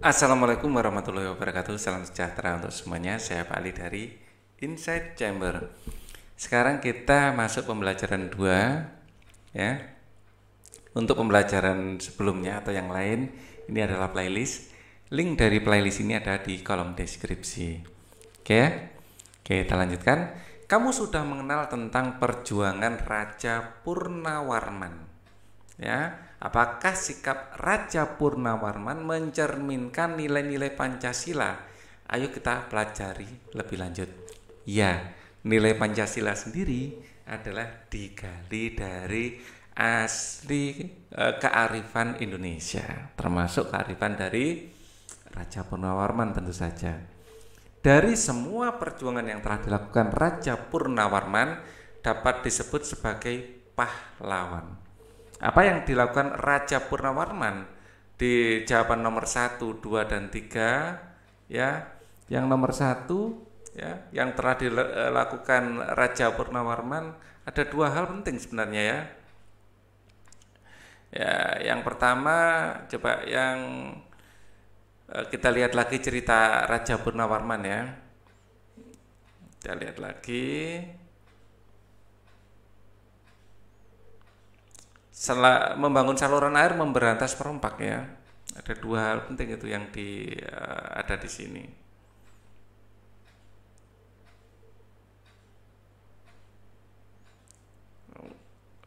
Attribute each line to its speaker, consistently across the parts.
Speaker 1: Assalamualaikum warahmatullahi wabarakatuh Salam sejahtera untuk semuanya Saya Pak Ali dari Inside Chamber Sekarang kita masuk pembelajaran 2 ya. Untuk pembelajaran sebelumnya atau yang lain Ini adalah playlist Link dari playlist ini ada di kolom deskripsi Oke Oke kita lanjutkan Kamu sudah mengenal tentang perjuangan Raja Purnawarman Ya Apakah sikap Raja Purnawarman mencerminkan nilai-nilai Pancasila? Ayo kita pelajari lebih lanjut. Ya, nilai Pancasila sendiri adalah digali dari asli e, kearifan Indonesia, termasuk kearifan dari Raja Purnawarman tentu saja. Dari semua perjuangan yang telah dilakukan Raja Purnawarman dapat disebut sebagai pahlawan. Apa yang dilakukan Raja Purnawarman di jawaban nomor 1, 2 dan 3 ya. Yang nomor 1 ya, yang telah dilakukan Raja Purnawarman ada dua hal penting sebenarnya ya. Ya, yang pertama coba yang e, kita lihat lagi cerita Raja Purnawarman ya. Kita lihat lagi Setelah membangun saluran air memberantas perompak ya. Ada dua hal penting itu yang di uh, ada di sini.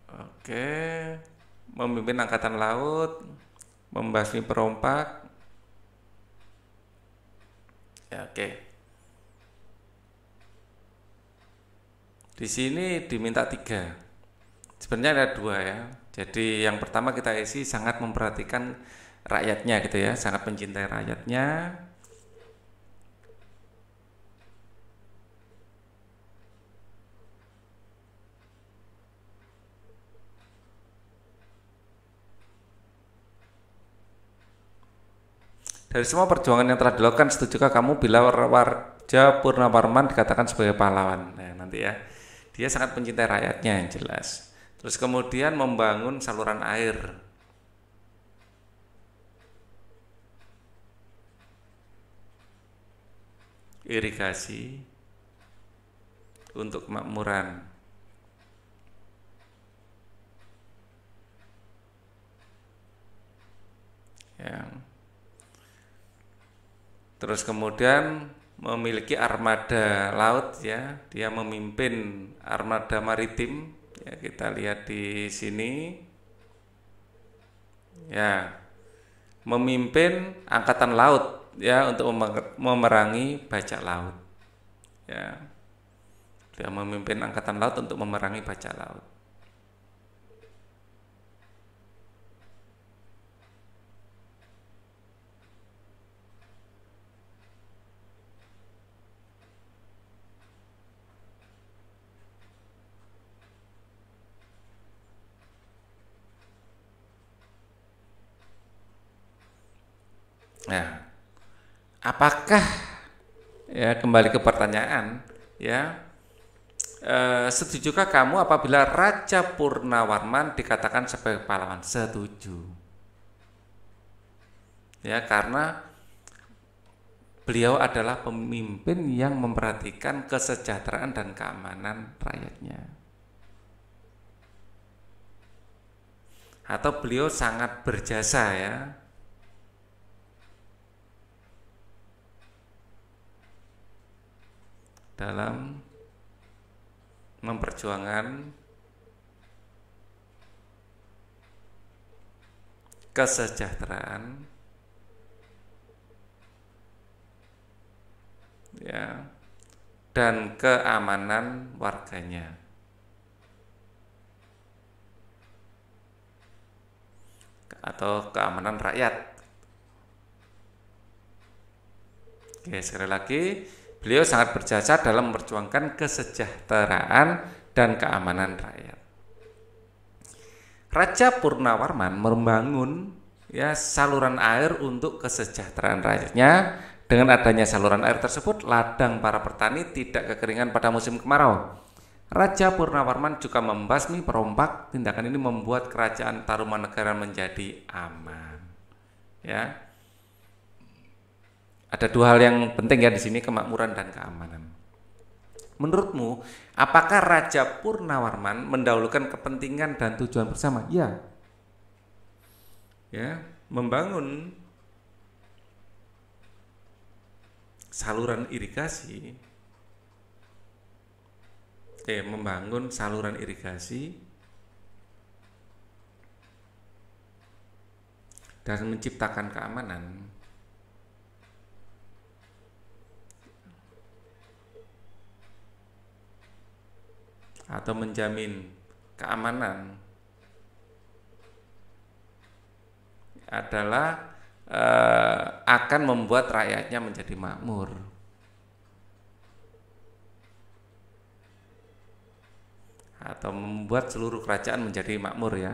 Speaker 1: Oke, memimpin angkatan laut, membasmi perompak. Ya, oke. Di sini diminta tiga. Sebenarnya ada dua ya. Jadi yang pertama kita isi sangat memperhatikan rakyatnya gitu ya, sangat mencintai rakyatnya. Dari semua perjuangan yang telah dilakukan, setujukah kamu bila warga Purnawarman dikatakan sebagai pahlawan? Nah, nanti ya. Dia sangat mencintai rakyatnya yang jelas. Terus kemudian membangun saluran air. Irigasi untuk kemakmuran. Ya. Terus kemudian memiliki armada laut ya, dia memimpin armada maritim Ya, kita lihat di sini. Ya. Memimpin angkatan laut ya untuk memerangi bajak laut. Ya. Dia memimpin angkatan laut untuk memerangi bajak laut. Nah, apakah ya kembali ke pertanyaan ya eh, setujukah kamu apabila Raja Purnawarman dikatakan sebagai pahlawan? Setuju. Ya, karena beliau adalah pemimpin yang memperhatikan kesejahteraan dan keamanan rakyatnya. atau beliau sangat berjasa ya dalam memperjuangkan kesejahteraan ya dan keamanan warganya. atau keamanan rakyat. Oke, sekali lagi Beliau sangat berjasa dalam memperjuangkan kesejahteraan dan keamanan rakyat. Raja Purnawarman membangun ya saluran air untuk kesejahteraan rakyatnya. Dengan adanya saluran air tersebut, ladang para petani tidak kekeringan pada musim kemarau. Raja Purnawarman juga membasmi perompak. Tindakan ini membuat kerajaan Tarumanegara menjadi aman. Ya. Ada dua hal yang penting ya di sini kemakmuran dan keamanan. Menurutmu, apakah Raja Purnawarman mendahulukan kepentingan dan tujuan bersama? Ya. Ya, membangun saluran irigasi eh membangun saluran irigasi dan menciptakan keamanan atau menjamin keamanan adalah e, akan membuat rakyatnya menjadi makmur. Atau membuat seluruh kerajaan menjadi makmur ya.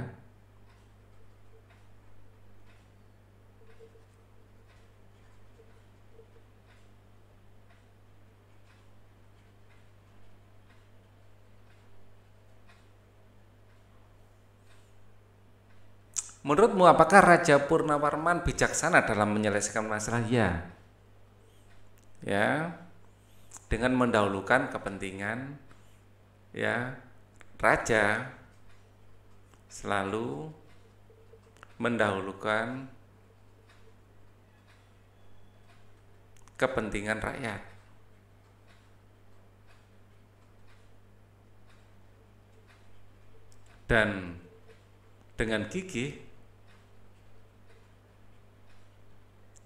Speaker 1: Menurutmu apakah Raja Purnawarman bijaksana dalam menyelesaikan masalah? Ya. Ya. Dengan mendahulukan kepentingan ya raja selalu mendahulukan kepentingan rakyat. Dan dengan gigih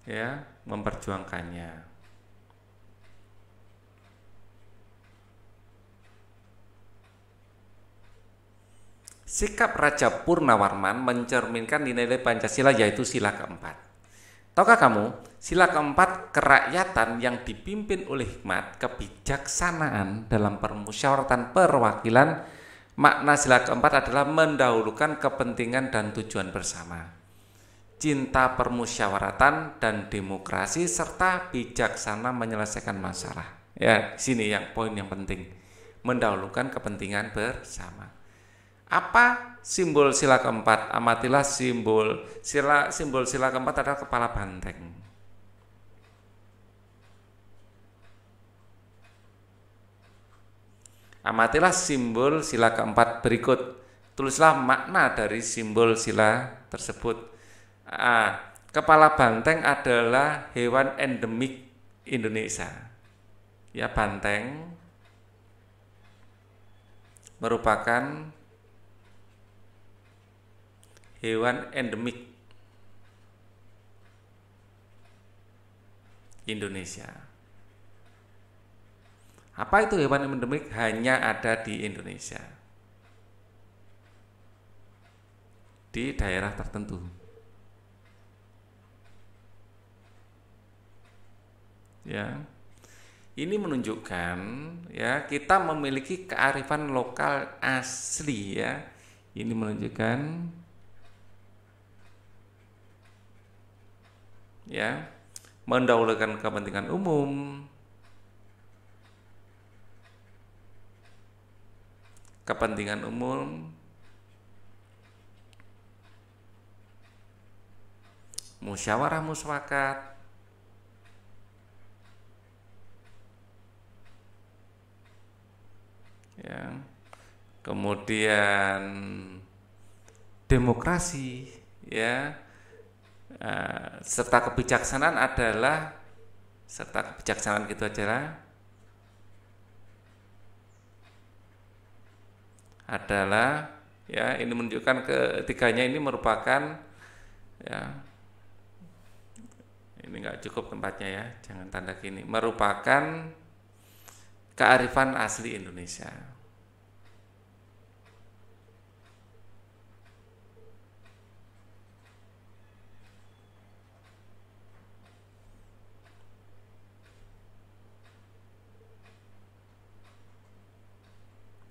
Speaker 1: ya memperjuangkannya Sikap Raja Purnawarman mencerminkan nilai-nilai Pancasila yaitu sila keempat. Tahukah kamu, sila keempat kerakyatan yang dipimpin oleh hikmat, kebijaksanaan dalam permusyawaratan perwakilan, makna sila keempat adalah mendahulukan kepentingan dan tujuan bersama cinta permusyawaratan dan demokrasi serta bijaksana menyelesaikan masalah. Ya, sini yang poin yang penting. Mendahulukan kepentingan bersama. Apa simbol sila keempat? Amatilah simbol sila simbol sila keempat adalah kepala banteng. Amatilah simbol sila keempat berikut. Tulislah makna dari simbol sila tersebut Ah, kepala banteng adalah hewan endemik Indonesia. Ya, banteng merupakan hewan endemik Indonesia. Apa itu hewan endemik? Hanya ada di Indonesia. Di daerah tertentu. ya ini menunjukkan ya kita memiliki kearifan lokal asli ya ini menunjukkan ya mendahulukan kepentingan umum kepentingan umum musyawarah musyawakat kemudian demokrasi ya eh, serta kebijaksanaan adalah serta kebijaksanaan gitu aja lah adalah ya ini menunjukkan ketiganya ini merupakan ya ini enggak cukup tempatnya ya jangan tanda gini merupakan kearifan asli Indonesia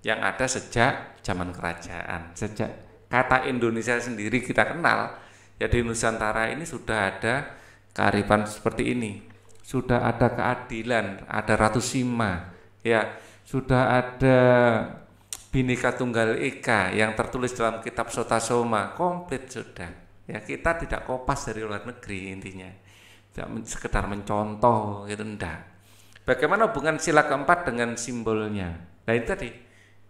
Speaker 1: yang ada sejak zaman kerajaan. Sejak kata Indonesia sendiri kita kenal, ya di Nusantara ini sudah ada kearifan seperti ini. Sudah ada keadilan, ada Ratu Sima, ya sudah ada Bhinneka Tunggal Ika yang tertulis dalam kitab Sota Soma, komplit sudah. Ya kita tidak kopas dari luar negeri intinya. Tidak sekedar mencontoh gitu enggak. Bagaimana hubungan sila keempat dengan simbolnya? Nah itu tadi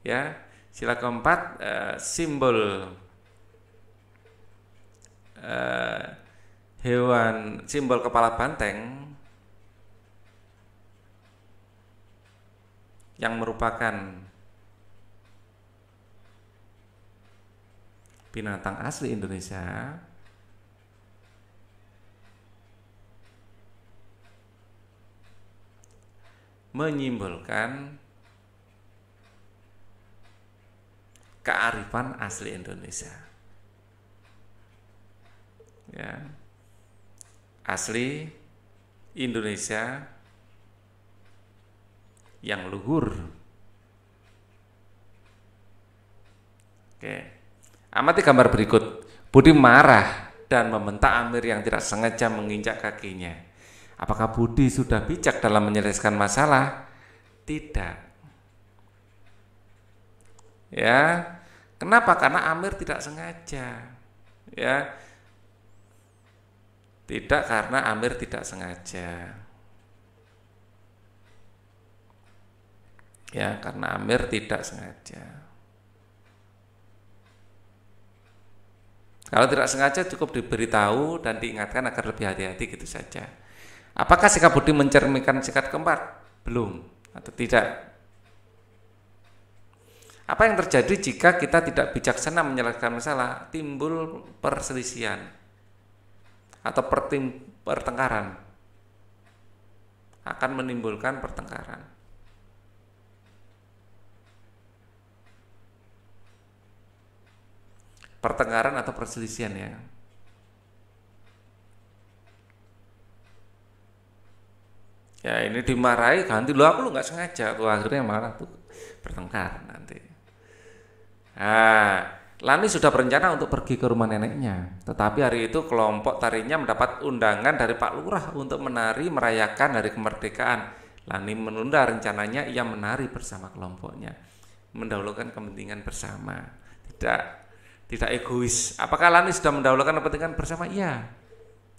Speaker 1: ya sila keempat uh, simbol uh, hewan simbol kepala banteng yang merupakan binatang asli Indonesia menyimbolkan kearifan asli Indonesia. Ya. Asli Indonesia yang luhur. Oke. Amati gambar berikut. Budi marah dan membentak Amir yang tidak sengaja menginjak kakinya. Apakah Budi sudah bijak dalam menyelesaikan masalah? Tidak ya kenapa karena Amir tidak sengaja ya tidak karena Amir tidak sengaja ya karena Amir tidak sengaja kalau tidak sengaja cukup diberitahu dan diingatkan agar lebih hati-hati gitu saja apakah sikap budi mencerminkan sikap keempat belum atau tidak apa yang terjadi jika kita tidak bijaksana menyelesaikan masalah? Timbul perselisihan atau pertim, pertengkaran. Akan menimbulkan pertengkaran. Pertengkaran atau perselisihan ya. Ya ini dimarahi ganti lo aku lo nggak sengaja tuh akhirnya marah tuh bertengkar nanti. Nah, Lani sudah berencana untuk pergi ke rumah neneknya, tetapi hari itu kelompok tarinya mendapat undangan dari Pak Lurah untuk menari merayakan hari kemerdekaan. Lani menunda rencananya ia menari bersama kelompoknya, mendahulukan kepentingan bersama. Tidak tidak egois. Apakah Lani sudah mendahulukan kepentingan bersama? Iya.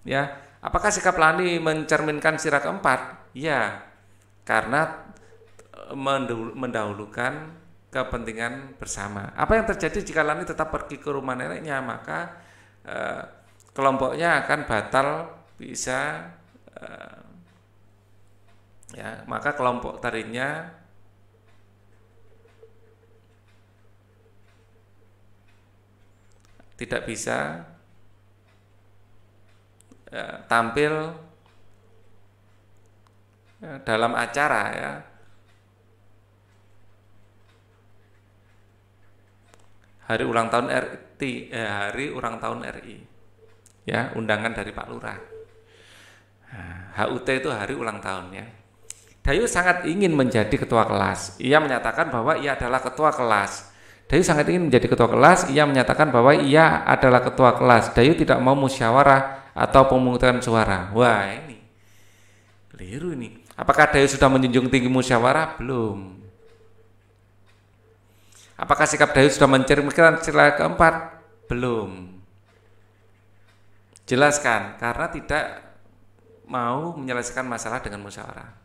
Speaker 1: Ya. Apakah sikap Lani mencerminkan sirah keempat? Iya. Karena e, mendahulukan kepentingan bersama. Apa yang terjadi jika Lani tetap pergi ke rumah neneknya, maka e, kelompoknya akan batal bisa e, ya, maka kelompok tarinya tidak bisa e, tampil e, dalam acara ya hari ulang tahun RT eh, hari ulang tahun RI ya undangan dari Pak Lurah HUT nah, itu hari ulang tahunnya Dayu sangat ingin menjadi ketua kelas ia menyatakan bahwa ia adalah ketua kelas Dayu sangat ingin menjadi ketua kelas ia menyatakan bahwa ia adalah ketua kelas Dayu tidak mau musyawarah atau pemungutan suara wah ini keliru ini apakah Dayu sudah menjunjung tinggi musyawarah belum Apakah sikap Daud sudah mencerminkan sila keempat? Belum. Jelaskan, karena tidak mau menyelesaikan masalah dengan musyawarah.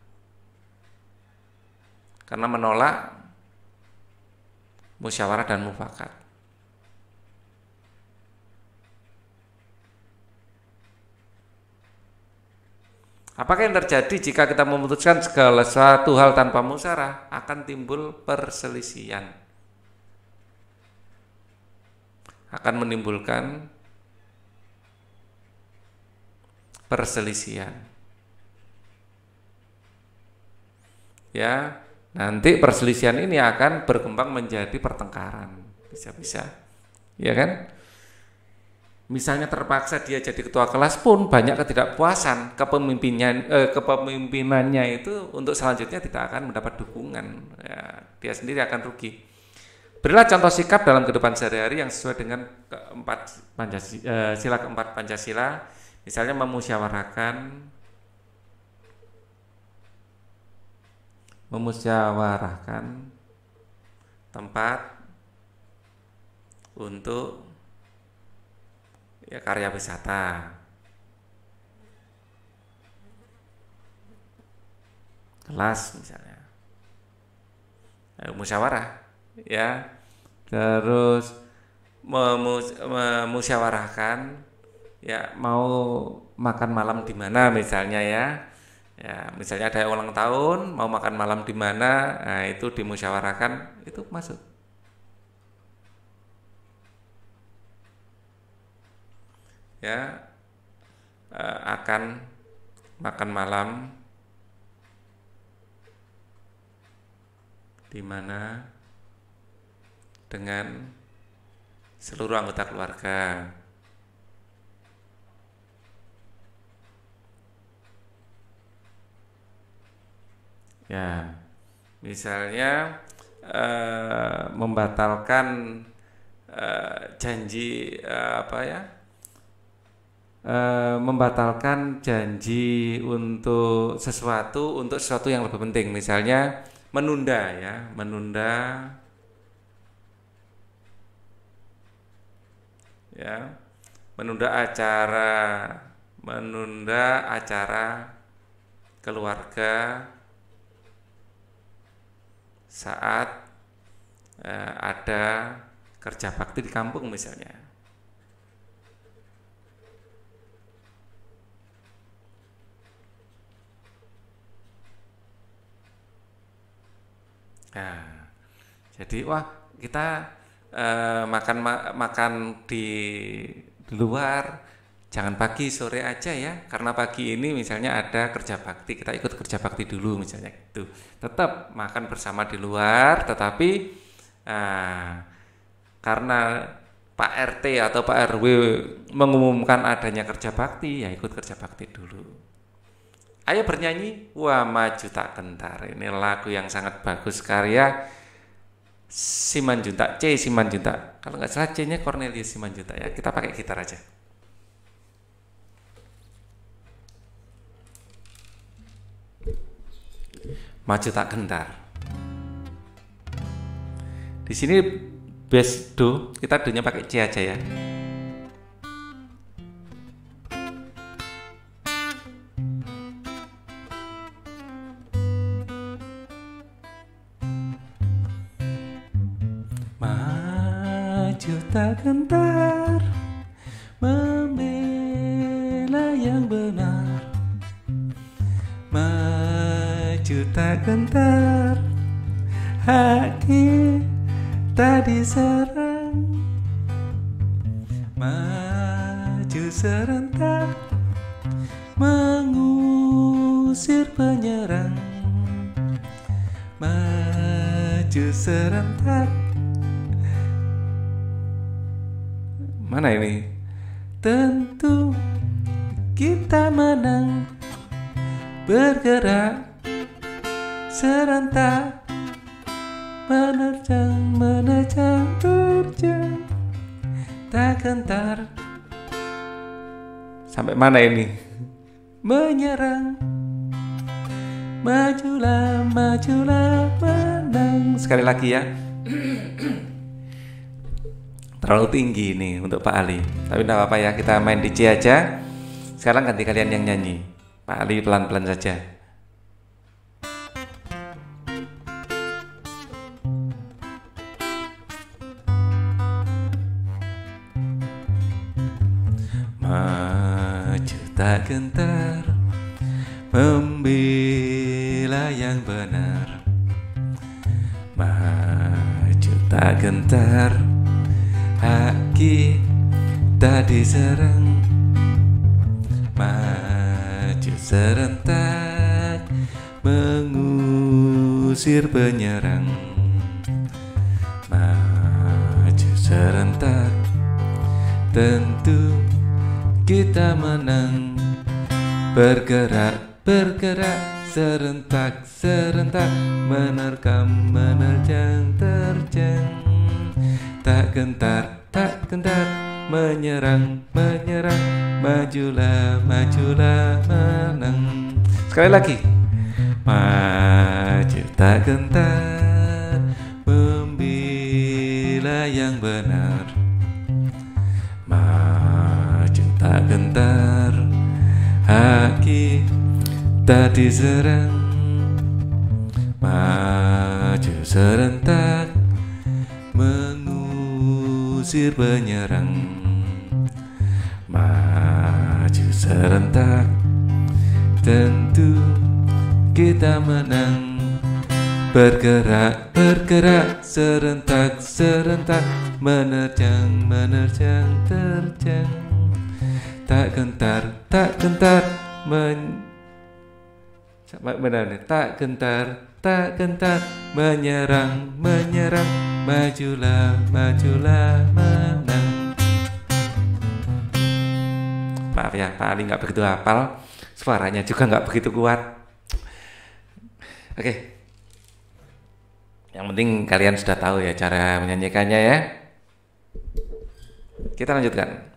Speaker 1: Karena menolak musyawarah dan mufakat. Apakah yang terjadi jika kita memutuskan segala sesuatu hal tanpa musyawarah akan timbul perselisihan? akan menimbulkan perselisihan. Ya, nanti perselisihan ini akan berkembang menjadi pertengkaran, bisa-bisa. Ya kan? Misalnya terpaksa dia jadi ketua kelas pun banyak ketidakpuasan kepemimpinannya eh, kepemimpinannya itu untuk selanjutnya tidak akan mendapat dukungan. Ya, dia sendiri akan rugi. Berilah contoh sikap dalam kehidupan sehari-hari yang sesuai dengan keempat Pancasila, eh, sila keempat Pancasila, misalnya memusyawarahkan, memusyawarahkan tempat untuk ya karya wisata. Kelas misalnya. Musyawarah ya terus memus memusyawarahkan ya mau makan malam di mana misalnya ya ya misalnya ada ulang tahun mau makan malam di mana nah itu dimusyawarahkan itu masuk ya e, akan makan malam di mana dengan seluruh anggota keluarga. Ya, misalnya e, membatalkan e, janji e, apa ya? E, membatalkan janji untuk sesuatu untuk sesuatu yang lebih penting, misalnya menunda ya, menunda ya menunda acara menunda acara keluarga saat eh, ada kerja bakti di kampung misalnya Nah, jadi wah kita Eh, makan ma makan di, luar jangan pagi sore aja ya karena pagi ini misalnya ada kerja bakti kita ikut kerja bakti dulu misalnya gitu tetap makan bersama di luar tetapi uh, karena Pak RT atau Pak RW mengumumkan adanya kerja bakti ya ikut kerja bakti dulu ayo bernyanyi wah maju tak kentar ini lagu yang sangat bagus karya Simanjuntak, C Simanjuntak. Kalau nggak salah C-nya Cornelius Simanjuntak ya. Kita pakai gitar aja. Maju tak gentar. Di sini bass do, kita do-nya pakai C aja ya.
Speaker 2: gentar membela yang benar maju tak gentar hati tak diserang mana ini? Menyerang Majulah, majulah,
Speaker 1: menang Sekali lagi ya Terlalu tinggi ini untuk Pak Ali Tapi tidak apa-apa ya, kita main DJ aja Sekarang ganti kalian yang nyanyi Pak Ali pelan-pelan saja Ah tak gentar membela yang benar Maju tak gentar Hak kita diserang Maju serentak Mengusir penyerang Maju serentak
Speaker 2: Tentu kita menang
Speaker 1: bergerak
Speaker 2: bergerak serentak serentak menerkam menerjang terjang tak gentar tak gentar menyerang menyerang majulah majulah menang sekali lagi
Speaker 1: maju tak gentar Haki tadi serang, Maju serentak Mengusir penyerang Maju serentak Tentu kita menang Bergerak,
Speaker 2: bergerak, serentak, serentak Menerjang,
Speaker 1: menerjang, terjang Tak gentar, tak gentar men benar nih tak gentar tak gentar menyerang menyerang majulah majulah menang maaf ya Pak Ali nggak begitu hafal suaranya juga nggak begitu kuat oke yang penting kalian sudah tahu ya cara menyanyikannya ya kita lanjutkan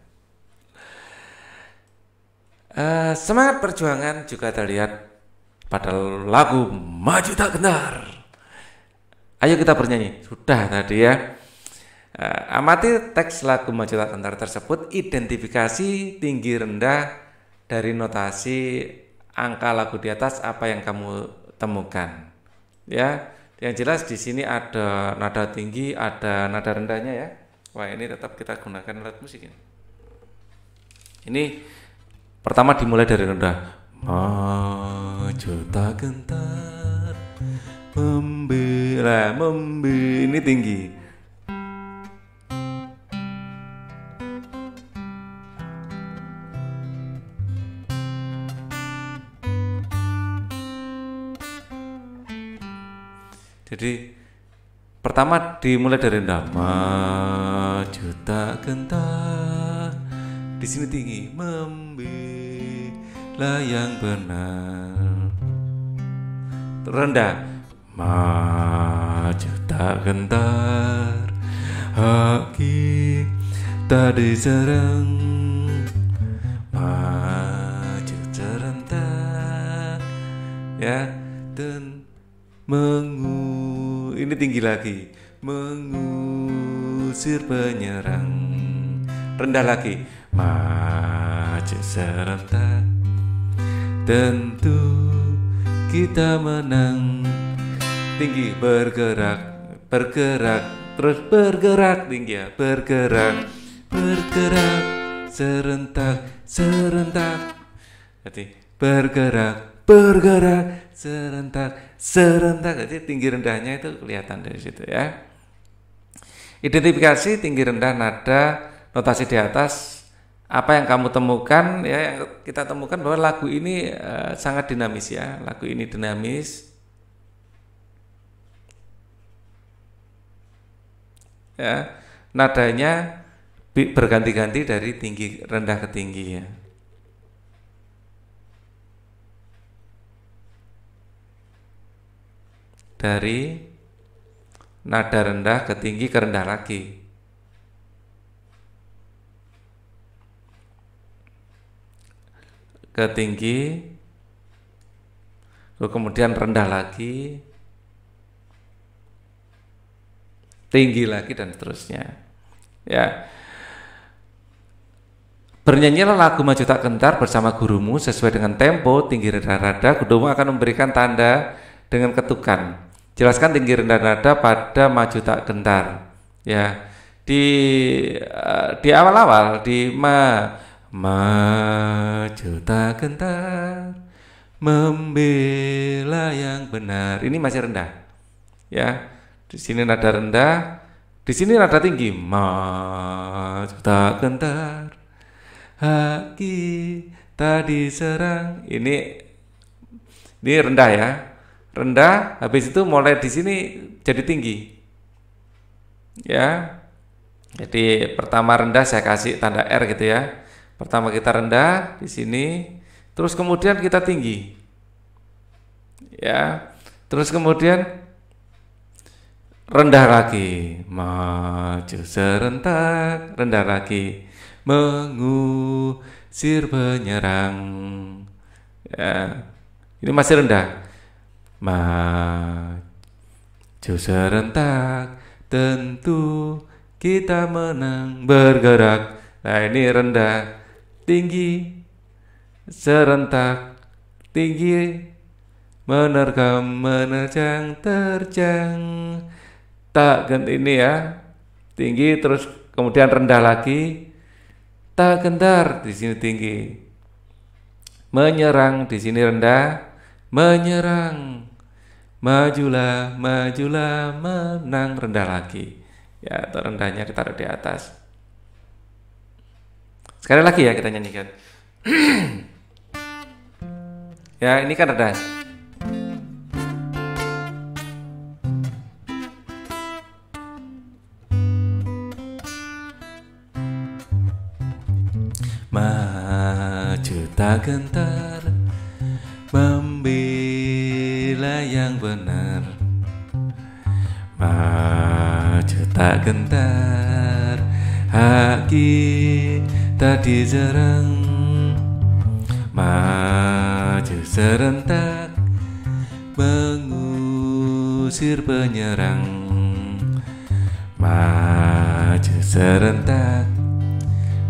Speaker 1: Eh, semangat perjuangan juga terlihat pada lagu Maju Tak Gentar. Ayo kita bernyanyi. Sudah tadi ya. Uh, amati teks lagu Maju Tak Gentar tersebut, identifikasi tinggi rendah dari notasi angka lagu di atas apa yang kamu temukan. Ya, yang jelas di sini ada nada tinggi, ada nada rendahnya ya. Wah, ini tetap kita gunakan alat musik ini. Ini Pertama dimulai dari rendah. tak gentar membela membi ini tinggi. Jadi pertama dimulai dari rendah. tak gentar di sini tinggi membela yang benar rendah maju tak gentar hati tak diserang maju
Speaker 2: terentak
Speaker 1: ya dan mengu ini tinggi lagi mengusir penyerang rendah lagi maju serentak tentu kita menang tinggi bergerak bergerak terus bergerak tinggi ya bergerak bergerak serentak serentak hati bergerak bergerak serentak serentak jadi tinggi rendahnya itu kelihatan dari situ ya identifikasi tinggi rendah nada notasi di atas apa yang kamu temukan ya yang kita temukan bahwa lagu ini uh, sangat dinamis ya lagu ini dinamis ya nadanya berganti-ganti dari tinggi rendah ke tinggi ya dari nada rendah ke tinggi ke rendah lagi ke tinggi, kemudian rendah lagi, tinggi lagi dan seterusnya. Ya. Bernyanyilah lagu maju tak gentar bersama gurumu sesuai dengan tempo tinggi rendah nada, gurumu akan memberikan tanda dengan ketukan. Jelaskan tinggi rendah nada pada maju tak gentar. Ya. Di eh, di awal-awal di ma Maju tak gentar membela yang benar. Ini masih rendah. Ya. Di sini nada rendah, di sini nada tinggi. Maju tak gentar. Haki tadi serang. Ini ini rendah ya. Rendah habis itu mulai di sini jadi tinggi. Ya. Jadi pertama rendah saya kasih tanda R gitu ya. Pertama kita rendah di sini, terus kemudian kita tinggi. Ya. Terus kemudian rendah lagi, maju serentak, rendah lagi, mengusir penyerang. Ya. Ini masih rendah. Maju serentak, tentu kita menang bergerak. Nah ini rendah tinggi serentak tinggi menerkam menerjang
Speaker 2: terjang
Speaker 1: tak gent ini ya tinggi terus kemudian rendah lagi tak gentar di sini tinggi menyerang di sini rendah menyerang majulah majulah menang rendah lagi ya atau rendahnya ditaruh di atas Sekali lagi ya kita nyanyikan. ya, ini kan ada. Maju tak gentar
Speaker 2: Membela yang benar
Speaker 1: Maju tak gentar
Speaker 2: Hakim tadi dijarang maju serentak mengusir penyerang
Speaker 1: maju serentak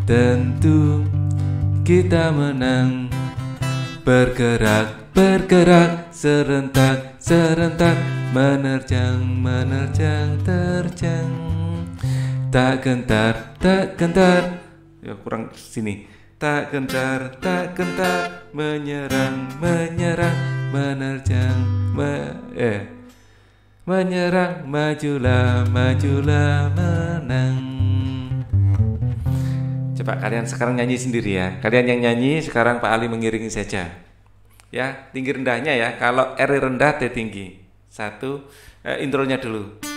Speaker 2: tentu kita menang bergerak bergerak serentak serentak menerjang menerjang terjang
Speaker 1: tak gentar tak gentar ya kurang sini
Speaker 2: tak gentar tak gentar menyerang menyerang menerjang me eh menyerang majulah majulah
Speaker 1: menang coba kalian sekarang nyanyi sendiri ya kalian yang nyanyi sekarang Pak Ali mengiringi saja ya tinggi rendahnya ya kalau R rendah T tinggi satu eh, intronya dulu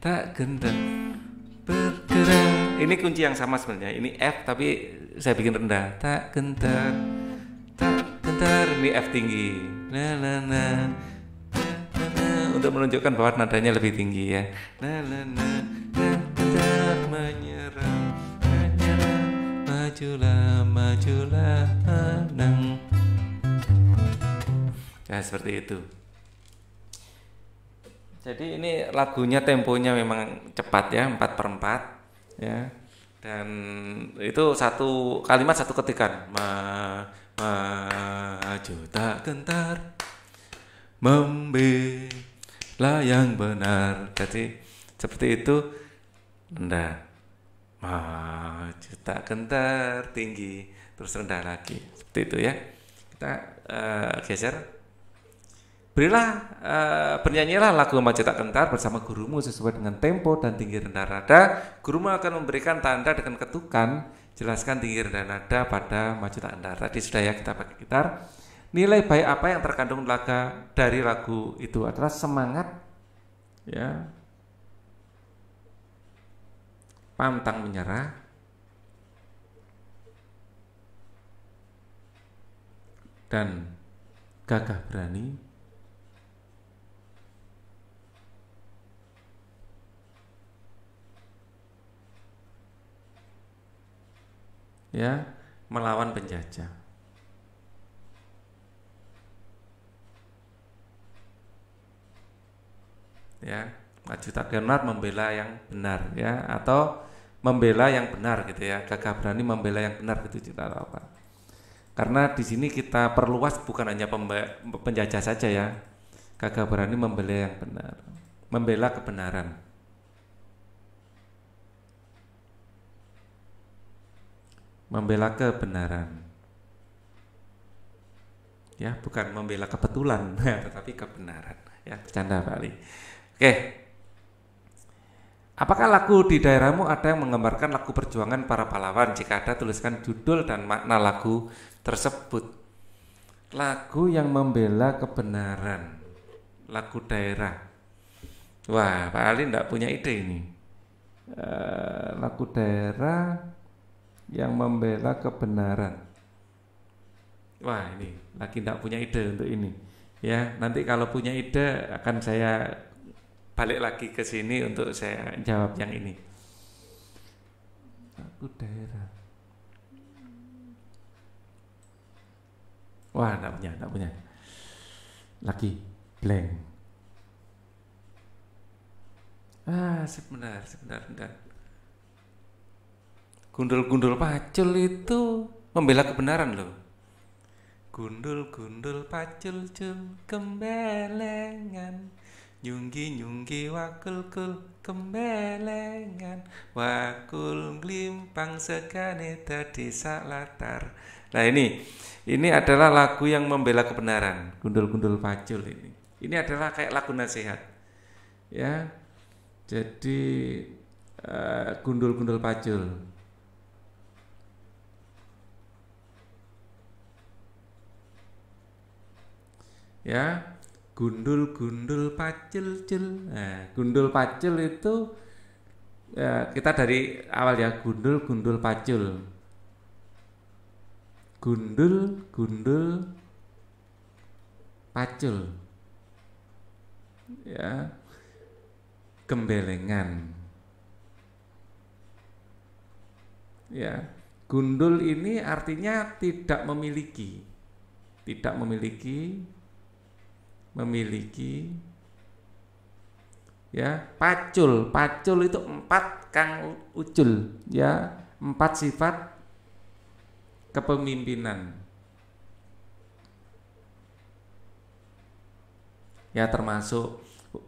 Speaker 1: tak gentar bergerak ini kunci yang sama sebenarnya ini F tapi saya bikin rendah tak gentar tak gentar ini F tinggi Na na na untuk menunjukkan bahwa nadanya lebih tinggi ya Nah, nah, nah, gentar
Speaker 2: menyerang menyerang majulah
Speaker 1: majulah menang nah seperti itu jadi ini lagunya temponya memang cepat ya 4 per 4 ya dan itu satu kalimat satu ketikan ma maju tak gentar membela yang benar jadi seperti itu rendah maju tak gentar tinggi terus rendah lagi seperti itu ya kita uh, geser Berilah uh, bernyanyilah lagu Macetak Kentar bersama gurumu sesuai dengan tempo dan tinggi rendah nada. Gurumu akan memberikan tanda dengan ketukan. Jelaskan tinggi rendah nada pada Macetak Kentar. Tadi sudah ya kita pakai gitar. Nilai baik apa yang terkandung laga dari lagu itu adalah semangat ya. Pantang menyerah, dan gagah berani ya melawan penjajah. Ya, Maju benar membela yang benar ya atau membela yang benar gitu ya. Gagah berani membela yang benar gitu cita apa. Karena di sini kita perluas bukan hanya penjajah saja ya. Gagah berani membela yang benar, membela kebenaran. membela kebenaran. Ya, bukan membela kebetulan, tetapi kebenaran. Ya, bercanda Pak Ali. Oke. Apakah lagu di daerahmu ada yang menggambarkan lagu perjuangan para pahlawan? Jika ada, tuliskan judul dan makna lagu tersebut. Lagu yang membela kebenaran. Lagu daerah. Wah, Pak Ali tidak punya ide ini. Uh, lagu daerah yang membela kebenaran. Wah ini lagi tidak punya ide untuk ini. Ya nanti kalau punya ide akan saya balik lagi ke sini untuk saya jawab yang ini. Aku daerah. Wah tidak punya, tidak punya. Lagi blank. Ah sebenarnya, sebenarnya, enggak Gundul-gundul pacul itu membela kebenaran loh. Gundul-gundul pacul cul kembelengan Nyunggi nyunggi wakul kul kembelengan Wakul
Speaker 2: glimpang segane
Speaker 1: tadi latar Nah ini, ini adalah lagu yang membela kebenaran Gundul-gundul pacul ini Ini adalah kayak lagu nasihat Ya, jadi eh, gundul-gundul uh, gundul -gundul pacul ya gundul-gundul pacil-cil. Nah, gundul pacil itu ya, kita dari awal ya gundul-gundul pacil. Gundul-gundul pacul. Ya. Gembelengan. Ya. Gundul ini artinya tidak memiliki. Tidak memiliki memiliki ya pacul pacul itu empat kang ucul ya empat sifat kepemimpinan ya termasuk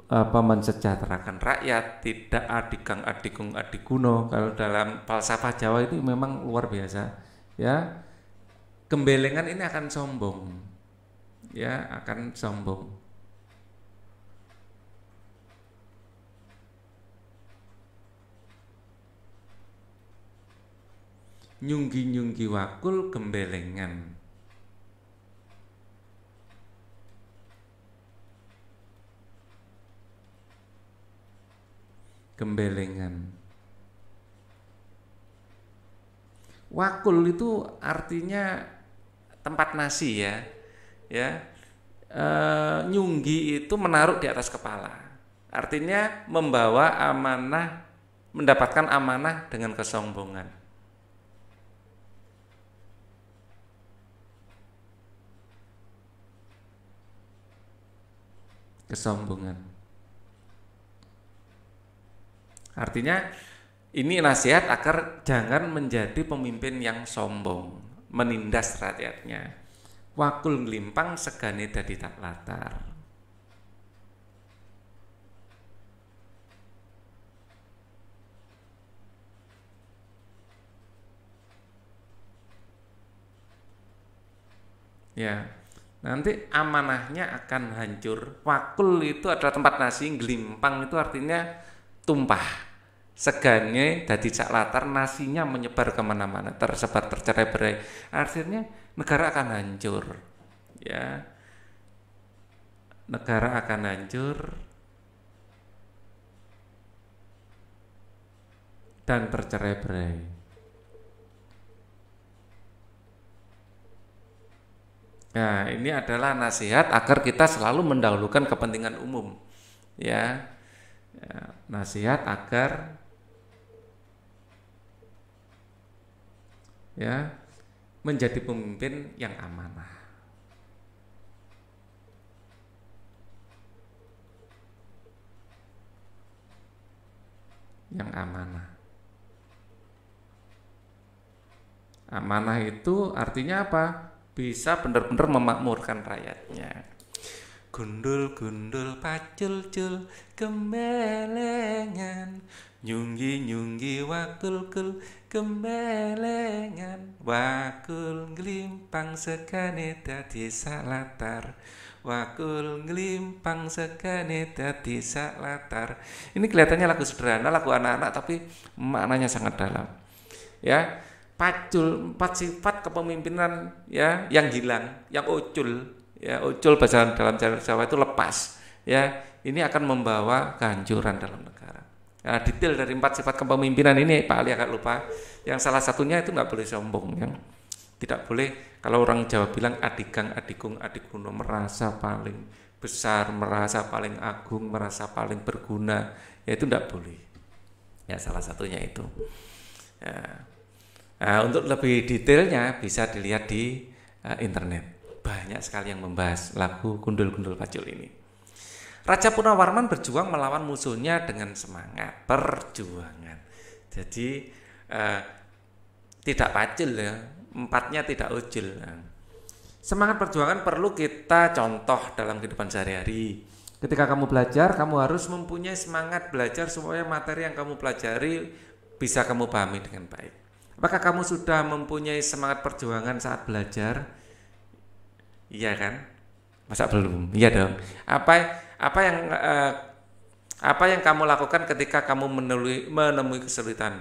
Speaker 1: apa e, mensejahterakan rakyat tidak adikang adikung adikuno kalau dalam falsafah Jawa itu memang luar biasa ya kembelengan ini akan sombong ya akan sombong. Nyunggi-nyunggi wakul gembelengan. Gembelengan. Wakul itu artinya tempat nasi ya ya e, nyunggi itu menaruh di atas kepala artinya membawa amanah mendapatkan amanah dengan kesombongan kesombongan artinya ini nasihat agar jangan menjadi pemimpin yang sombong menindas rakyatnya wakul nglimpang segane dadi tak latar ya nanti amanahnya akan hancur wakul itu adalah tempat nasi gelimpang itu artinya tumpah segane dadi cak latar nasinya menyebar kemana-mana tersebar tercerai-berai akhirnya negara akan hancur ya negara akan hancur dan tercerai-berai nah ini adalah nasihat agar kita selalu mendahulukan kepentingan umum ya, ya nasihat agar ya menjadi pemimpin yang amanah. Yang amanah. Amanah itu artinya apa? Bisa benar-benar memakmurkan rakyatnya. Gundul-gundul
Speaker 2: pacul-cul kemelengan Nyunggi nyunggi wakul kul kembelengan
Speaker 1: Wakul ngelimpang sekane dadi latar Wakul ngelimpang sekane dadi latar Ini kelihatannya lagu sederhana, lagu anak-anak tapi maknanya sangat dalam Ya, pacul empat sifat kepemimpinan ya yang hilang, yang ucul ya ucul bahasa dalam Jawa itu lepas ya ini akan membawa kehancuran dalam negeri Nah, detail dari empat sifat kepemimpinan ini Pak Ali agak lupa. Yang salah satunya itu nggak boleh sombong, yang tidak boleh kalau orang Jawa bilang adikang adikung, adikuno merasa paling besar, merasa paling agung, merasa paling berguna, ya itu tidak boleh. Ya salah satunya itu. Ya. Nah, untuk lebih detailnya bisa dilihat di uh, internet. Banyak sekali yang membahas lagu Gundul-Gundul Pacul ini. Raja Purnawarman berjuang melawan musuhnya dengan semangat perjuangan. Jadi eh, tidak pacil ya, empatnya tidak ujil. Semangat perjuangan perlu kita contoh dalam kehidupan sehari-hari. Ketika kamu belajar, kamu harus mempunyai semangat belajar supaya materi yang kamu pelajari bisa kamu pahami dengan baik. Apakah kamu sudah mempunyai semangat perjuangan saat belajar? Iya kan? Masa belum? Iya dong. Apa apa yang eh, apa yang kamu lakukan ketika kamu menemui, menemui kesulitan?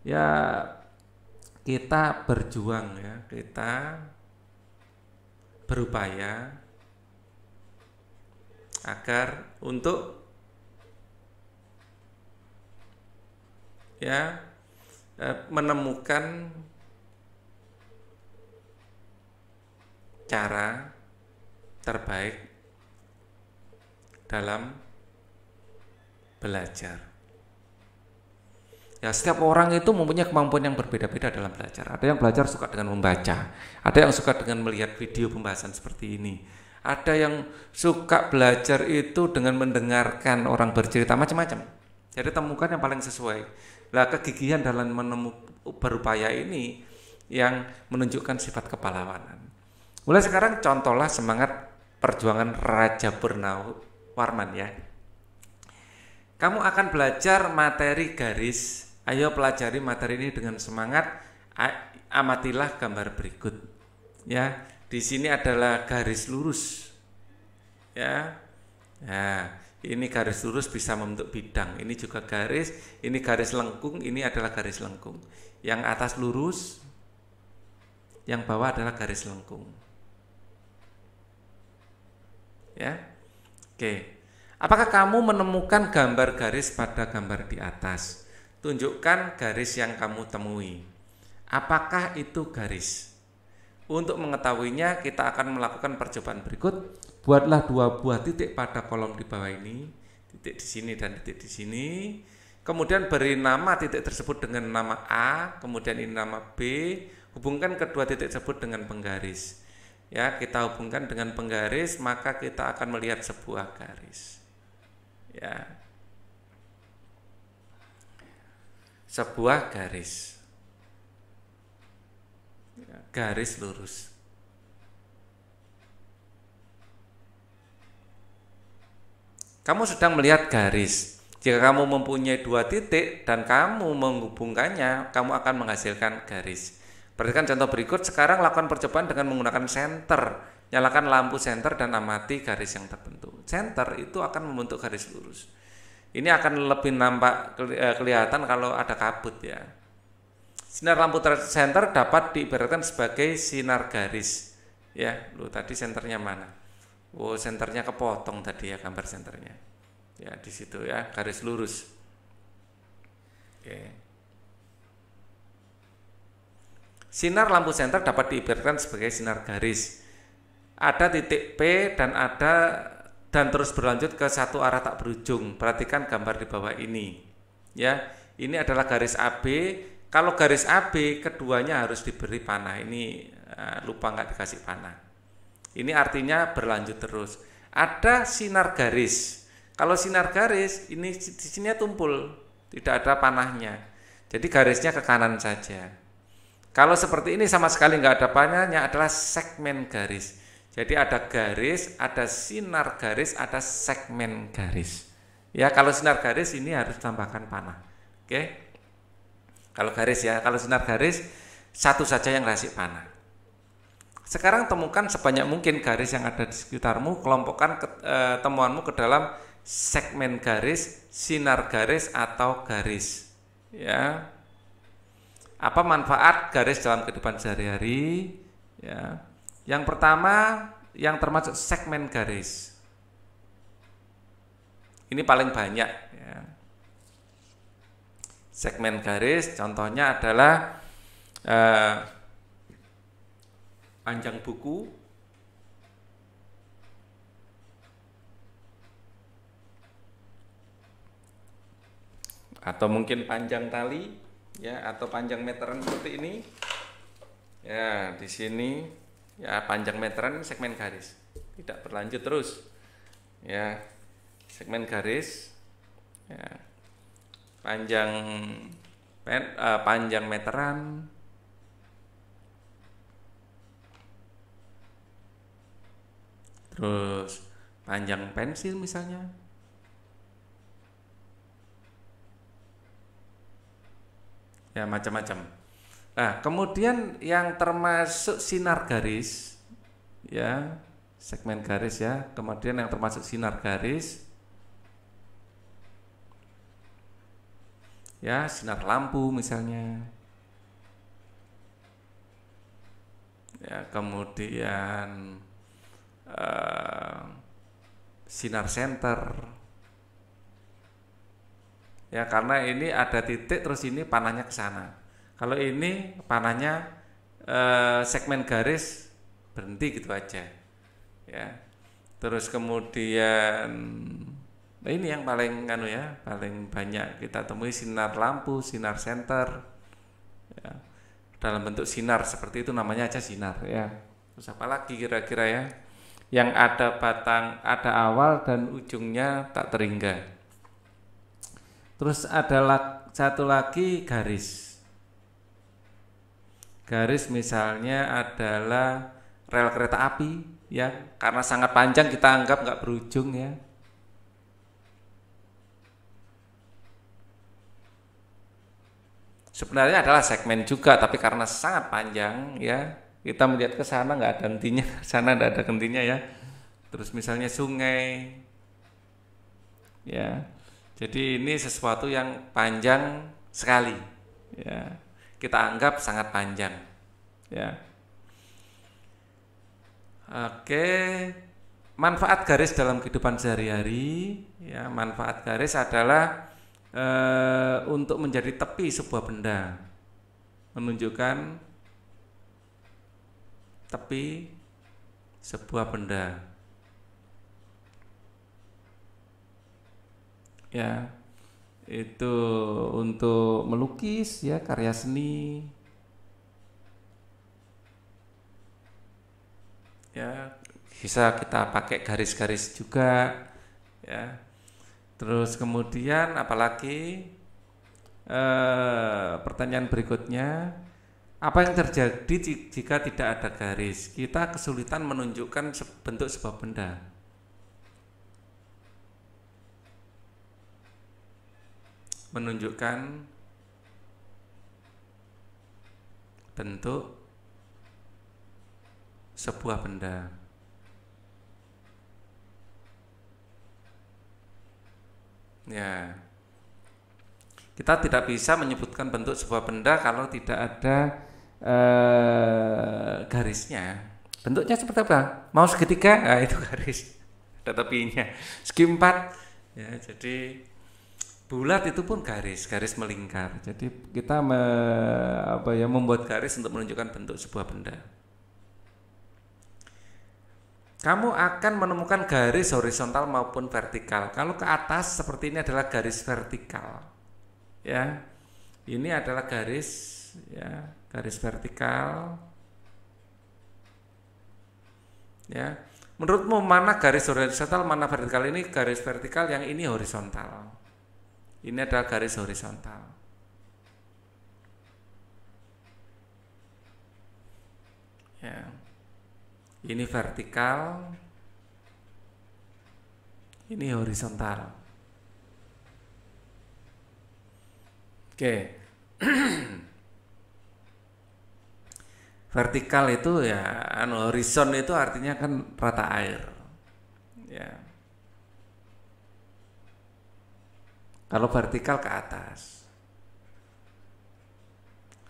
Speaker 1: Ya kita berjuang ya, kita berupaya agar untuk ya eh, menemukan cara terbaik dalam belajar. Ya, setiap orang itu mempunyai kemampuan yang berbeda-beda dalam belajar. Ada yang belajar suka dengan membaca, ada yang suka dengan melihat video pembahasan seperti ini. Ada yang suka belajar itu dengan mendengarkan orang bercerita macam-macam. Jadi temukan yang paling sesuai. Lah kegigihan dalam menemukan berupaya ini yang menunjukkan sifat kepahlawanan. Mulai sekarang contohlah semangat perjuangan Raja Purnau Warman ya. Kamu akan belajar materi garis. Ayo pelajari materi ini dengan semangat. Amatilah gambar berikut. Ya, di sini adalah garis lurus. Ya. Nah, ini garis lurus bisa membentuk bidang. Ini juga garis, ini garis lengkung, ini adalah garis lengkung. Yang atas lurus, yang bawah adalah garis lengkung ya. Oke. Apakah kamu menemukan gambar garis pada gambar di atas? Tunjukkan garis yang kamu temui. Apakah itu garis? Untuk mengetahuinya, kita akan melakukan percobaan berikut. Buatlah dua buah titik pada kolom di bawah ini, titik di sini dan titik di sini. Kemudian beri nama titik tersebut dengan nama A, kemudian ini nama B, hubungkan kedua titik tersebut dengan penggaris ya kita hubungkan dengan penggaris maka kita akan melihat sebuah garis ya sebuah garis ya, garis lurus kamu sedang melihat garis jika kamu mempunyai dua titik dan kamu menghubungkannya kamu akan menghasilkan garis Perhatikan contoh berikut, sekarang lakukan percobaan dengan menggunakan center. Nyalakan lampu center dan amati garis yang terbentuk. Center itu akan membentuk garis lurus. Ini akan lebih nampak eh, kelihatan kalau ada kabut ya. Sinar lampu center dapat diibaratkan sebagai sinar garis. Ya, lu tadi senternya mana? Oh, senternya kepotong tadi ya gambar senternya. Ya, di situ ya, garis lurus. Oke. Okay. Sinar lampu senter dapat diibaratkan sebagai sinar garis. Ada titik P dan ada dan terus berlanjut ke satu arah tak berujung. Perhatikan gambar di bawah ini. Ya, ini adalah garis AB. Kalau garis AB keduanya harus diberi panah. Ini eh, lupa nggak dikasih panah. Ini artinya berlanjut terus. Ada sinar garis. Kalau sinar garis ini di sini tumpul, tidak ada panahnya. Jadi garisnya ke kanan saja. Kalau seperti ini sama sekali nggak ada panjangnya adalah segmen garis. Jadi ada garis, ada sinar garis, ada segmen garis. Ya kalau sinar garis ini harus tambahkan panah. Oke. Kalau garis ya, kalau sinar garis satu saja yang rasik panah. Sekarang temukan sebanyak mungkin garis yang ada di sekitarmu, kelompokkan ke, e, temuanmu ke dalam segmen garis, sinar garis atau garis. Ya apa manfaat garis dalam kehidupan sehari-hari ya yang pertama yang termasuk segmen garis ini paling banyak ya. segmen garis contohnya adalah eh, panjang buku atau mungkin panjang tali ya atau panjang meteran seperti ini ya di sini ya panjang meteran segmen garis tidak berlanjut terus ya segmen garis ya panjang pen, uh, eh, panjang meteran terus panjang pensil misalnya ya macam-macam. Nah, kemudian yang termasuk sinar garis ya, segmen garis ya, kemudian yang termasuk sinar garis ya, sinar lampu misalnya. Ya, kemudian uh, sinar center ya karena ini ada titik terus ini panahnya ke sana kalau ini panahnya eh, segmen garis berhenti gitu aja ya terus kemudian nah ini yang paling anu ya paling banyak kita temui sinar lampu sinar center ya. dalam bentuk sinar seperti itu namanya aja sinar ya terus apa lagi kira-kira ya yang ada batang ada awal dan ujungnya tak terhingga Terus ada lak, satu lagi garis. Garis misalnya adalah rel kereta api ya karena sangat panjang kita anggap nggak berujung ya sebenarnya adalah segmen juga tapi karena sangat panjang ya kita melihat ke sana nggak ada hentinya sana nggak ada hentinya ya terus misalnya sungai ya jadi ini sesuatu yang panjang sekali. Ya. Kita anggap sangat panjang. Ya. Oke, manfaat garis dalam kehidupan sehari-hari. Ya, manfaat garis adalah e, untuk menjadi tepi sebuah benda, menunjukkan tepi sebuah benda. ya itu untuk melukis ya karya seni ya bisa kita pakai garis-garis juga ya terus kemudian apalagi eh, pertanyaan berikutnya apa yang terjadi jika tidak ada garis kita kesulitan menunjukkan bentuk sebuah benda menunjukkan bentuk sebuah benda. Ya. Kita tidak bisa menyebutkan bentuk sebuah benda kalau tidak ada eh, garisnya. Bentuknya seperti apa? Mau segitiga? Nah, itu garis. Ada tepinya. Segi empat. Ya, jadi bulat itu pun garis garis melingkar jadi kita me, apa ya membuat garis untuk menunjukkan bentuk sebuah benda kamu akan menemukan garis horizontal maupun vertikal kalau ke atas seperti ini adalah garis vertikal ya ini adalah garis ya garis vertikal ya menurutmu mana garis horizontal mana vertikal ini garis vertikal yang ini horizontal ini adalah garis horizontal. Ya. Ini vertikal. Ini horizontal. Oke. vertikal itu ya anu horizon itu artinya kan rata air. Ya. Kalau vertikal ke atas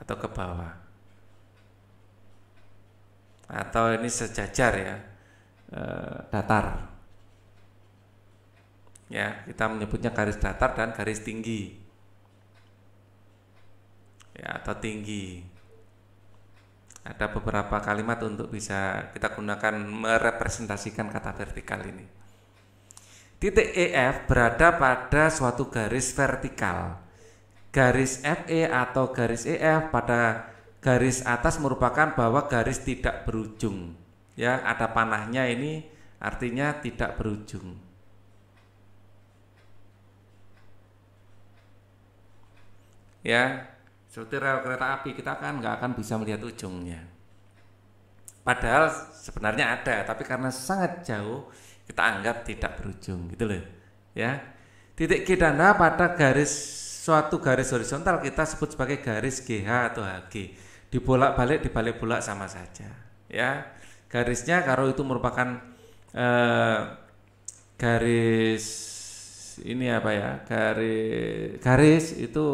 Speaker 1: atau ke bawah. Atau ini sejajar ya, eh, datar. Ya, kita menyebutnya garis datar dan garis tinggi. Ya, atau tinggi. Ada beberapa kalimat untuk bisa kita gunakan merepresentasikan kata vertikal ini. Titik EF berada pada suatu garis vertikal. Garis FE atau garis EF pada garis atas merupakan bahwa garis tidak berujung. Ya, ada panahnya ini artinya tidak berujung. Ya, seperti rel kereta api kita kan nggak akan bisa melihat ujungnya. Padahal sebenarnya ada, tapi karena sangat jauh kita anggap tidak berujung gitu loh ya titik G dan pada garis suatu garis horizontal kita sebut sebagai garis GH atau HG dibolak-balik dibalik-bolak sama saja ya garisnya kalau itu merupakan eh, garis ini apa ya garis garis itu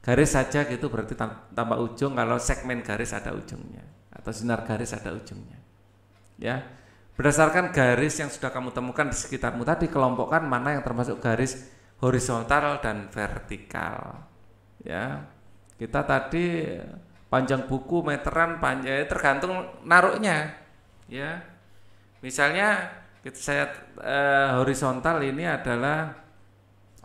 Speaker 1: garis saja gitu berarti tambah ujung kalau segmen garis ada ujungnya atau sinar garis ada ujungnya ya Berdasarkan garis yang sudah kamu temukan di sekitarmu tadi, kelompokkan mana yang termasuk garis horizontal dan vertikal. Ya, kita tadi panjang buku meteran panjang ya, tergantung naruhnya. Ya, misalnya saya eh, horizontal ini adalah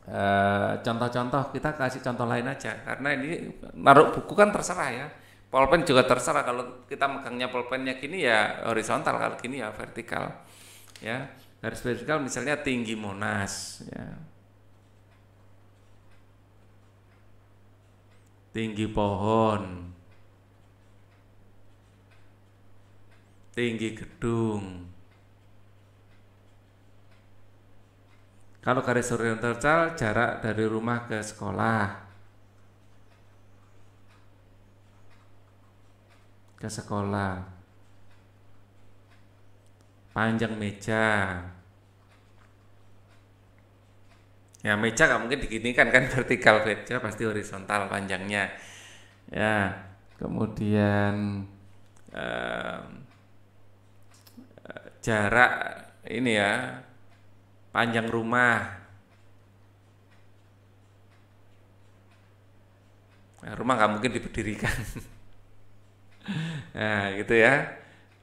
Speaker 1: eh, contoh-contoh eh, kita kasih contoh lain aja karena ini naruh buku kan terserah ya Polpen juga terserah kalau kita megangnya polpennya gini ya horizontal kalau gini ya vertikal. Ya, garis vertikal misalnya tinggi Monas ya. Tinggi pohon. Tinggi gedung. Kalau garis horizontal jarak dari rumah ke sekolah. ke sekolah panjang meja ya meja nggak mungkin diginikan kan vertikal meja pasti horizontal panjangnya ya kemudian eh, jarak ini ya panjang rumah rumah nggak mungkin diberdirikan nah gitu ya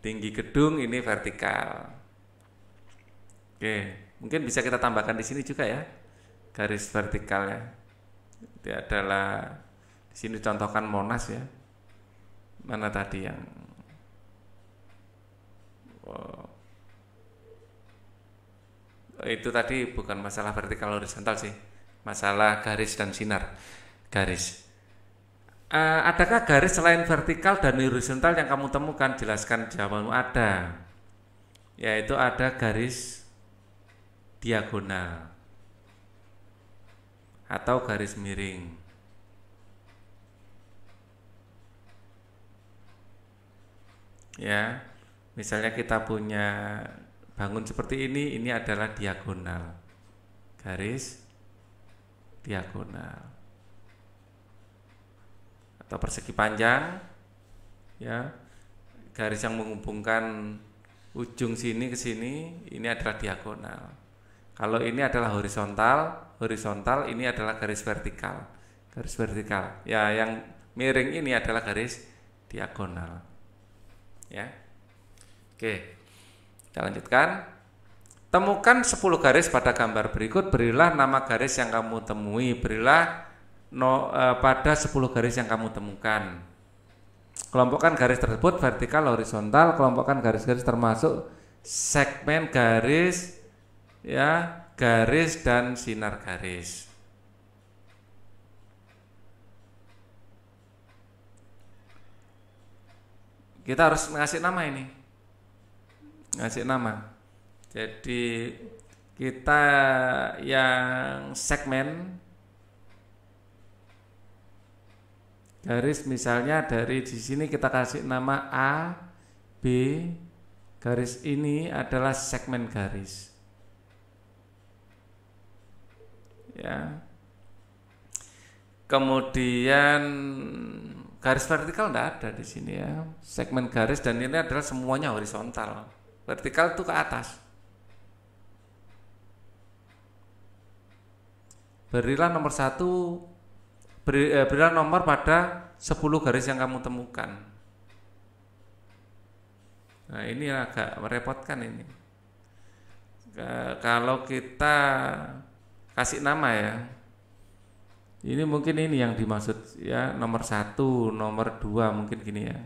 Speaker 1: tinggi gedung ini vertikal oke mungkin bisa kita tambahkan di sini juga ya garis vertikalnya itu adalah di sini contohkan monas ya mana tadi yang wow. Oh, itu tadi bukan masalah vertikal horizontal sih masalah garis dan sinar garis Uh, adakah garis selain vertikal dan horizontal yang kamu temukan? Jelaskan jawabanmu ada. Yaitu ada garis diagonal atau garis miring. Ya. Misalnya kita punya bangun seperti ini, ini adalah diagonal. Garis diagonal atau persegi panjang ya garis yang menghubungkan ujung sini ke sini ini adalah diagonal kalau ini adalah horizontal horizontal ini adalah garis vertikal garis vertikal ya yang miring ini adalah garis diagonal ya oke kita lanjutkan temukan 10 garis pada gambar berikut berilah nama garis yang kamu temui berilah no, e, pada 10 garis yang kamu temukan. Kelompokkan garis tersebut vertikal, horizontal, kelompokkan garis-garis termasuk segmen garis ya, garis dan sinar garis. Kita harus ngasih nama ini. Ngasih nama. Jadi kita yang segmen garis misalnya dari di sini kita kasih nama A, B, garis ini adalah segmen garis. Ya. Kemudian garis vertikal tidak ada di sini ya. Segmen garis dan ini adalah semuanya horizontal. Vertikal itu ke atas. Berilah nomor satu Beri, eh, berilah nomor pada 10 garis yang kamu temukan. Nah, ini agak merepotkan ini. E, kalau kita kasih nama ya, ini mungkin ini yang dimaksud ya nomor satu, nomor dua mungkin gini ya,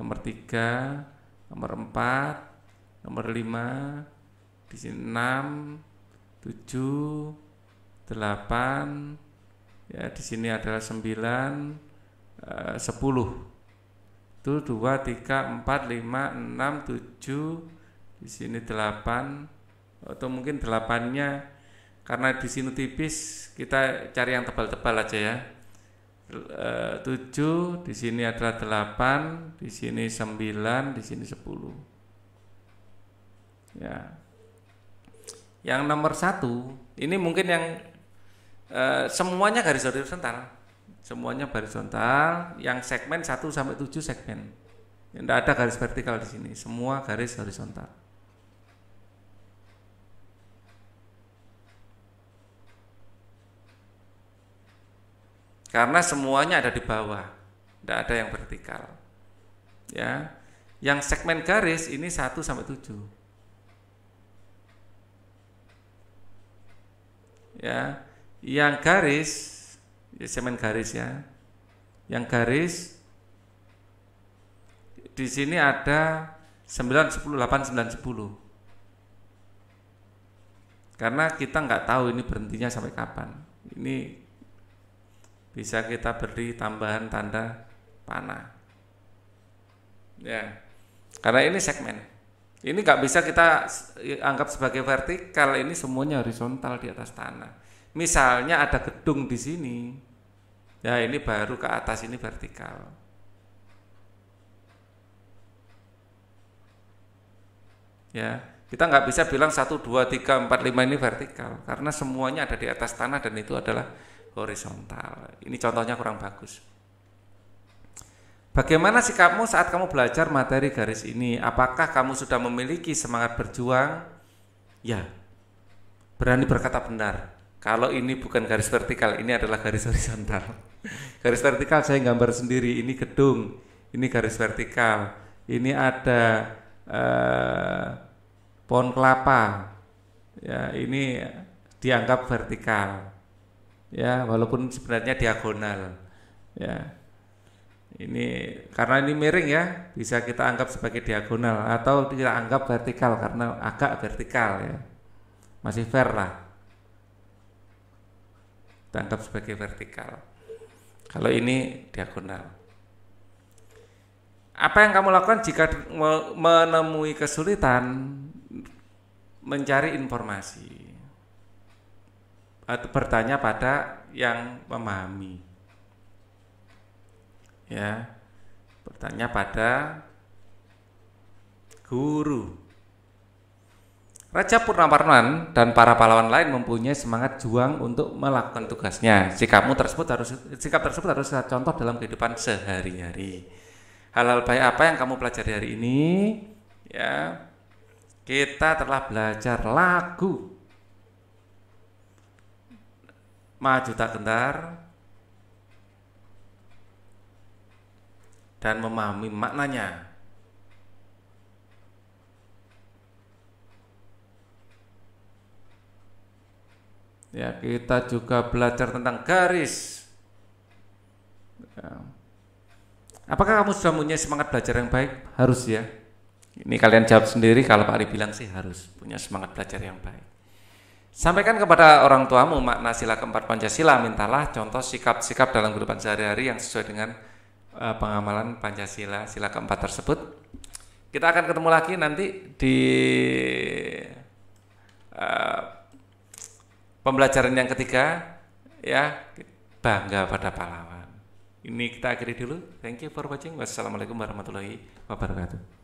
Speaker 1: nomor tiga, nomor empat, nomor lima, di sini enam, tujuh, delapan, ya di sini adalah 9 eh, 10 itu 2 3 4 5 6 7 di sini 8 atau mungkin 8-nya karena di sini tipis kita cari yang tebal-tebal aja ya 7 eh, di sini adalah 8 di sini 9 di sini 10 ya yang nomor satu ini mungkin yang Eh, semuanya garis horizontal semuanya horizontal yang segmen 1 sampai 7 segmen tidak ada garis vertikal di sini semua garis horizontal karena semuanya ada di bawah tidak ada yang vertikal ya yang segmen garis ini 1 sampai 7 ya yang garis ya semen garis ya yang garis di sini ada 9 10 8 9 10 karena kita nggak tahu ini berhentinya sampai kapan ini bisa kita beri tambahan tanda panah ya karena ini segmen ini nggak bisa kita anggap sebagai vertikal ini semuanya horizontal di atas tanah Misalnya ada gedung di sini. Ya ini baru ke atas ini vertikal. Ya, kita nggak bisa bilang 1 2 3 4 5 ini vertikal karena semuanya ada di atas tanah dan itu adalah horizontal. Ini contohnya kurang bagus. Bagaimana sikapmu saat kamu belajar materi garis ini? Apakah kamu sudah memiliki semangat berjuang? Ya. Berani berkata benar kalau ini bukan garis vertikal, ini adalah garis horizontal. Garis vertikal saya gambar sendiri, ini gedung, ini garis vertikal, ini ada eh, pohon kelapa, ya ini dianggap vertikal, ya walaupun sebenarnya diagonal, ya ini karena ini miring ya bisa kita anggap sebagai diagonal atau tidak anggap vertikal karena agak vertikal ya masih fair lah kita sebagai vertikal. Kalau ini diagonal. Apa yang kamu lakukan jika menemui kesulitan mencari informasi? Atau bertanya pada yang memahami. Ya. Bertanya pada guru Raja Purnawarman dan para pahlawan lain mempunyai semangat juang untuk melakukan tugasnya. Sikapmu tersebut harus sikap tersebut harus contoh dalam kehidupan sehari-hari. Hal-hal baik apa yang kamu pelajari hari ini? Ya. Kita telah belajar lagu maju tak gentar dan memahami maknanya Ya, kita juga belajar tentang garis. Ya. Apakah kamu sudah punya semangat belajar yang baik? Harus ya. Ini kalian jawab sendiri kalau Pak Ari bilang sih harus punya semangat belajar yang baik. Sampaikan kepada orang tuamu makna sila keempat Pancasila, mintalah contoh sikap-sikap dalam kehidupan sehari-hari yang sesuai dengan eh, pengamalan Pancasila sila keempat tersebut. Kita akan ketemu lagi nanti di eh, Pembelajaran yang ketiga ya bangga pada pahlawan. Ini kita akhiri dulu. Thank you for watching. Wassalamualaikum warahmatullahi wabarakatuh.